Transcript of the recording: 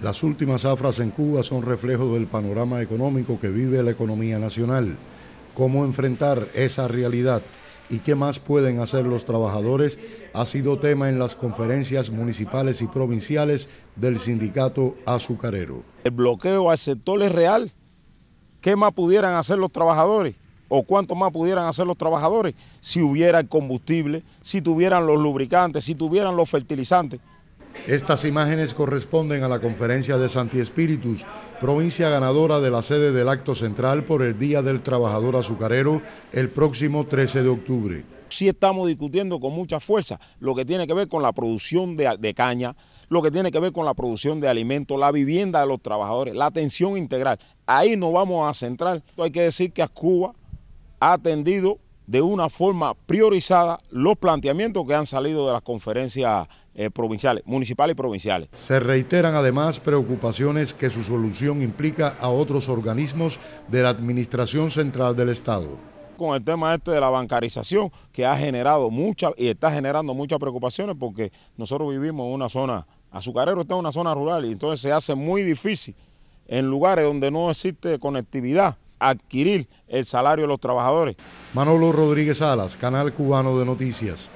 Las últimas afras en Cuba son reflejo del panorama económico que vive la economía nacional. Cómo enfrentar esa realidad y qué más pueden hacer los trabajadores ha sido tema en las conferencias municipales y provinciales del sindicato azucarero. El bloqueo al sector es real. ¿Qué más pudieran hacer los trabajadores? ¿O cuánto más pudieran hacer los trabajadores si hubiera el combustible, si tuvieran los lubricantes, si tuvieran los fertilizantes? Estas imágenes corresponden a la conferencia de Santi Espíritus, provincia ganadora de la sede del acto central por el Día del Trabajador Azucarero el próximo 13 de octubre. Sí estamos discutiendo con mucha fuerza lo que tiene que ver con la producción de, caña, lo que tiene que ver con la producción de alimentos, la vivienda de los trabajadores, la atención integral. Ahí nos vamos a centrar. Hay que decir que a Cuba ha atendido de una forma priorizada los planteamientos que han salido de las conferencias eh, provinciales, municipales y provinciales. Se reiteran además preocupaciones que su solución implica a otros organismos de la Administración Central del Estado con el tema este de la bancarización que ha generado mucha y está generando muchas preocupaciones porque nosotros vivimos en una zona, Azucarero está en una zona rural y entonces se hace muy difícil en lugares donde no existe conectividad adquirir el salario de los trabajadores. Manolo Rodríguez Alas, Canal Cubano de Noticias.